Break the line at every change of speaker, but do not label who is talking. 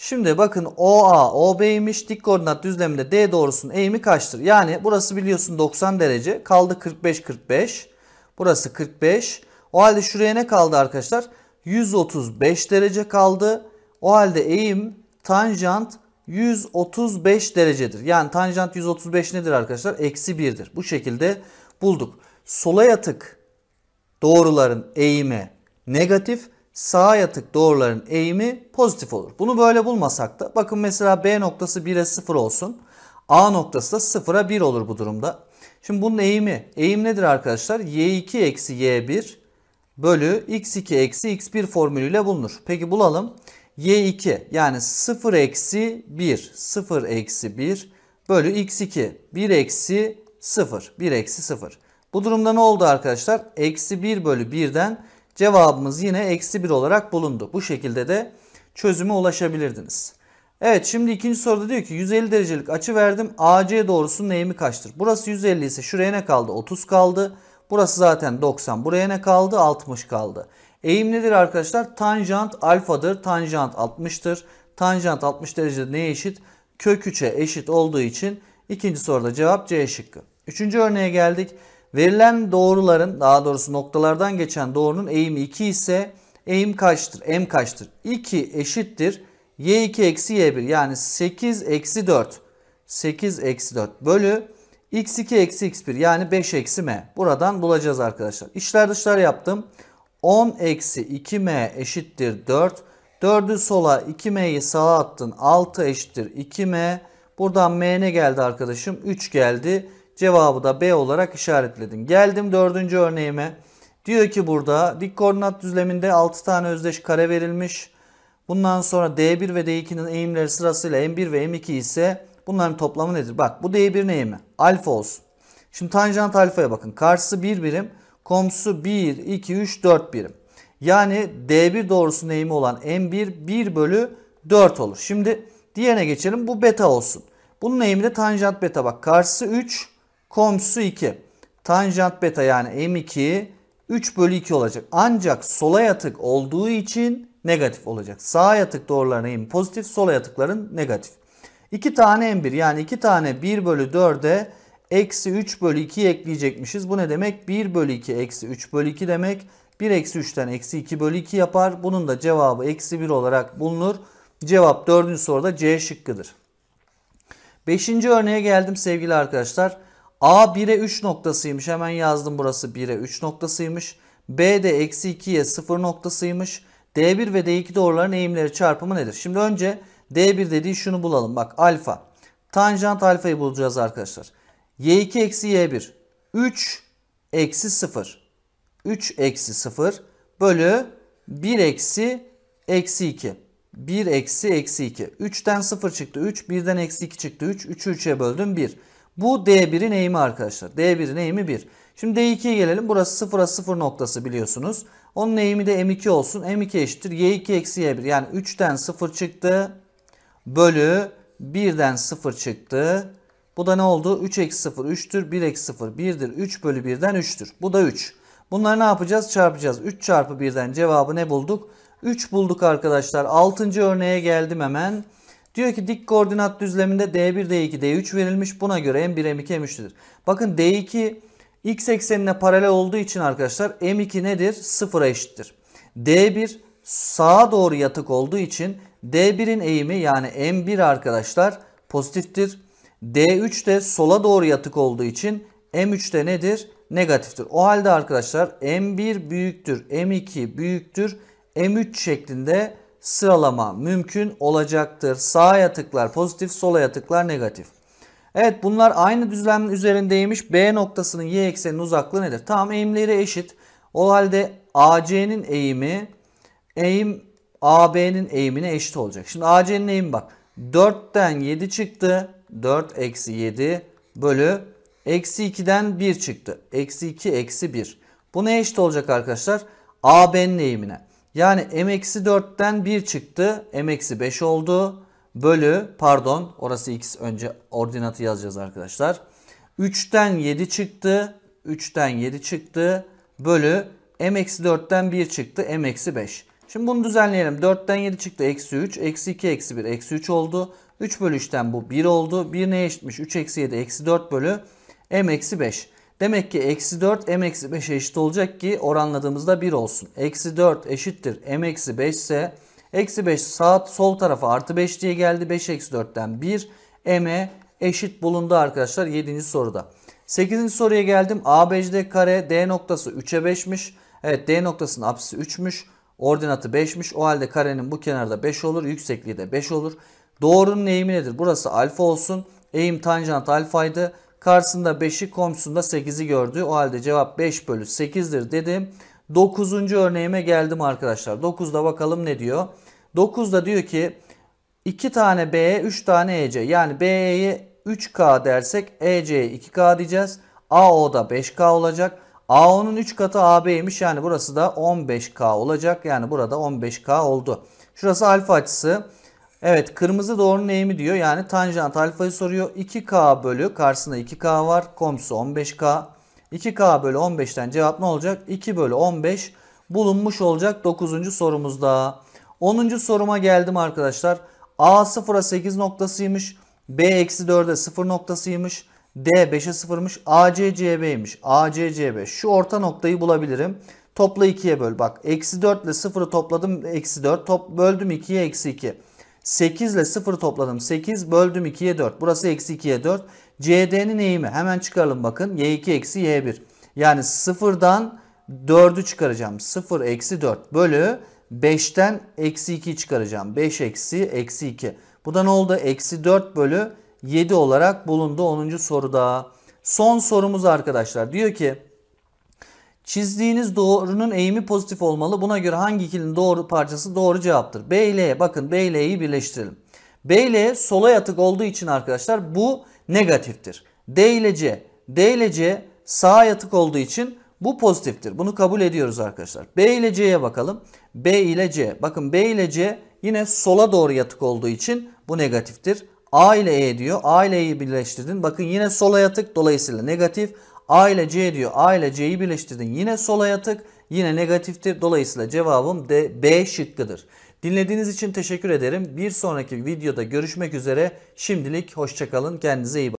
Şimdi bakın OA, OB'ymiş. Dik koordinat düzleminde D doğrusunun eğimi kaçtır? Yani burası biliyorsun 90 derece. Kaldı 45, 45. Burası 45. O halde şuraya ne kaldı arkadaşlar? 135 derece kaldı. O halde eğim tanjant 135 derecedir. Yani tanjant 135 nedir arkadaşlar? Eksi 1'dir. Bu şekilde bulduk. Sola yatık doğruların eğimi negatif sağa yatık doğruların eğimi pozitif olur. Bunu böyle bulmasak da bakın mesela B noktası 1'e 0 olsun. A noktası da 0'a 1 olur bu durumda. Şimdi bunun eğimi. Eğim nedir arkadaşlar? Y2 eksi Y1 bölü X2 eksi X1 formülüyle bulunur. Peki bulalım. Y2 yani 0 eksi 1 0 eksi 1 bölü X2 1 eksi 0 1 eksi 0. Bu durumda ne oldu arkadaşlar? Eksi 1 bölü 1'den Cevabımız yine eksi 1 olarak bulundu. Bu şekilde de çözüme ulaşabilirdiniz. Evet şimdi ikinci soruda diyor ki 150 derecelik açı verdim. AC doğrusunun eğimi kaçtır? Burası 150 ise şuraya ne kaldı? 30 kaldı. Burası zaten 90. Buraya ne kaldı? 60 kaldı. Eğim nedir arkadaşlar? Tanjant alfadır. Tanjant 60'tır. Tanjant 60 derece neye eşit? Kök 3'e eşit olduğu için ikinci soruda cevap C şıkkı. Üçüncü örneğe geldik. Verilen doğruların daha doğrusu noktalardan geçen doğrunun eğimi 2 ise eğim kaçtır? M kaçtır? 2 eşittir. Y2 eksi Y1 yani 8 eksi 4. 8 eksi 4 bölü x2 eksi x1 yani 5 eksi m. Buradan bulacağız arkadaşlar. İşler dışlar yaptım. 10 eksi 2m eşittir 4. 4'ü sola 2m'yi sağa attın. 6 eşittir 2m. Buradan m ne geldi arkadaşım? 3 geldi. Cevabı da B olarak işaretledim. Geldim dördüncü örneğime. Diyor ki burada dik koordinat düzleminde 6 tane özdeş kare verilmiş. Bundan sonra D1 ve D2'nin eğimleri sırasıyla M1 ve M2 ise bunların toplamı nedir? Bak bu D1'in eğimi alfa olsun. Şimdi tanjant alfaya bakın. Karşısı 1 birim, komşusu 1, 2, 3, 4 birim. Yani D1 doğrusunun eğimi olan M1 1 bölü 4 olur. Şimdi diğerine geçelim. Bu beta olsun. Bunun eğimi de tanjant beta. Bak karşısı 3, Komşusu 2. Tanjant beta yani M2 3 bölü 2 olacak. Ancak sola yatık olduğu için negatif olacak. Sağ yatık doğruların eğimi pozitif, sola yatıkların negatif. 2 tane M1 yani 2 tane 1 bölü 4'e eksi 3 bölü 2'yi ekleyecekmişiz. Bu ne demek? 1 bölü 2 eksi 3 bölü 2 demek. 1 eksi 3'ten eksi 2 bölü 2 yapar. Bunun da cevabı eksi 1 olarak bulunur. Cevap 4. soruda C şıkkıdır. 5. örneğe geldim sevgili arkadaşlar. A 1'e 3 noktasıymış. Hemen yazdım burası 1'e 3 noktasıymış. B de eksi 2'ye 0 noktasıymış. D1 ve D2 doğruların eğimleri çarpımı nedir? Şimdi önce D1 dediği şunu bulalım. Bak alfa. Tanjant alfayı bulacağız arkadaşlar. Y2 eksi Y1. 3 eksi 0. 3 eksi 0 bölü 1 eksi eksi 2. 1 eksi eksi 2. 3'ten 0 çıktı 3. 1'den eksi 2 çıktı 3. 3'ü 3'e böldüm 1. Bu D1'in eğimi arkadaşlar. D1'in eğimi 1. Şimdi D2'ye gelelim. Burası 0'a 0 noktası biliyorsunuz. Onun eğimi de M2 olsun. M2 eşittir. Y2 eksi Y1. Yani 3'ten 0 çıktı. Bölü 1'den 0 çıktı. Bu da ne oldu? 3 eksi 0 3'tür. 1 eksi 0 1'dir. 3 bölü 1'den 3'tür. Bu da 3. Bunları ne yapacağız? Çarpacağız. 3 çarpı 1'den cevabı ne bulduk? 3 bulduk arkadaşlar. 6. örneğe geldim hemen. Diyor ki dik koordinat düzleminde D1, D2, D3 verilmiş. Buna göre M1, M2, M3'tür. Bakın D2 x eksenine paralel olduğu için arkadaşlar M2 nedir? Sıfıra eşittir. D1 sağa doğru yatık olduğu için D1'in eğimi yani M1 arkadaşlar pozitiftir. D3 de sola doğru yatık olduğu için M3 de nedir? Negatiftir. O halde arkadaşlar M1 büyüktür, M2 büyüktür, M3 şeklinde sıralama mümkün olacaktır. Sağa yatıklar pozitif, sola yatıklar negatif. Evet bunlar aynı düzlemin üzerindeymiş. B noktasının y ekseninin uzaklığı nedir? Tam eğimleri eşit. O halde AC'nin eğimi eğim AB'nin eğimine eşit olacak. Şimdi AC'nin eğimi bak 4'ten 7 çıktı. 4 eksi 7 bölü eksi 2'den 1 çıktı. Eksi 2 eksi 1. Bu ne eşit olacak arkadaşlar? AB'nin eğimine. Yani m-4'ten eksi 1 çıktı. m-5 eksi oldu. Bölü pardon orası x önce ordinatı yazacağız arkadaşlar. 3'ten 7 çıktı. 3'ten 7 çıktı. Bölü m-4'ten eksi 1 çıktı. m-5. eksi Şimdi bunu düzenleyelim. 4'ten 7 çıktı. Eksi 3. Eksi 2 eksi 1 eksi 3 oldu. 3 bölü 3'ten bu 1 oldu. 1 neye eşitmiş? 3 eksi 7 eksi 4 bölü m eksi 5. Demek ki eksi 4 m eksi 5 eşit olacak ki oranladığımızda 1 olsun. Eksi 4 eşittir m eksi 5 ise eksi 5 sağ sol tarafa artı 5 diye geldi. 5 eksi 4'ten 1 m'e eşit bulundu arkadaşlar 7. soruda. 8. soruya geldim. ABCD kare D noktası 3'e 5'miş. Evet D noktasının apsisi 3'müş. Ordinatı 5'miş. O halde karenin bu kenarda 5 olur. Yüksekliği de 5 olur. Doğrunun eğimi nedir? Burası alfa olsun. Eğim tanjant alfaydı. Karşısında 5'i komşusunda 8'i gördü. O halde cevap 5 bölü 8'dir dedim. 9. örneğime geldim arkadaşlar. 9'da bakalım ne diyor. 9'da diyor ki 2 tane B'ye 3 tane EC. Yani B'ye 3K dersek EC'ye 2K diyeceğiz. AO'da 5K olacak. AO'nun 3 katı AB'ymiş. Yani burası da 15K olacak. Yani burada 15K oldu. Şurası alfa açısı. Evet kırmızı doğru neyimi diyor. Yani tanjant alfayı soruyor. 2K bölü karşısında 2K var. Komşusu 15K. 2K bölü 15'ten cevap ne olacak? 2 bölü 15 bulunmuş olacak 9. sorumuzda. 10. soruma geldim arkadaşlar. A 0'a 8 noktasıymış. B eksi 4'e 0 noktasıymış. D 5'e 0'mış. AC CB'ymiş. AC CB. Şu orta noktayı bulabilirim. Topla 2'ye böl. Bak eksi 4 ile 0'ı topladım. Eksi 4. Top, böldüm 2'ye eksi 2. 8 ile 0 topladım. 8 böldüm 2'ye 4. Burası eksi 2'ye 4. CD'nin eğimi hemen çıkaralım bakın. Y2 eksi Y1. Yani 0'dan 4'ü çıkaracağım. 0 eksi 4 bölü 5'ten eksi 2'yi çıkaracağım. 5 eksi eksi 2. Bu da ne oldu? Eksi 4 bölü 7 olarak bulundu 10. soruda. Son sorumuz arkadaşlar. Diyor ki Çizdiğiniz doğrunun eğimi pozitif olmalı. Buna göre hangi ikilinin doğru parçası doğru cevaptır? B ile E. Bakın B ile E'yi birleştirelim. B ile e sola yatık olduğu için arkadaşlar bu negatiftir. D ile C. D ile C sağa yatık olduğu için bu pozitiftir. Bunu kabul ediyoruz arkadaşlar. B ile C'ye bakalım. B ile C. Bakın B ile C yine sola doğru yatık olduğu için bu negatiftir. A ile E diyor. A ile E'yi birleştirdin. Bakın yine sola yatık dolayısıyla negatif. A ile C diyor. A ile C'yi birleştirdin. Yine sola yatık. Yine negatiftir. Dolayısıyla cevabım D, B şıkkıdır. Dinlediğiniz için teşekkür ederim. Bir sonraki videoda görüşmek üzere. Şimdilik hoşçakalın. Kendinize iyi bakın.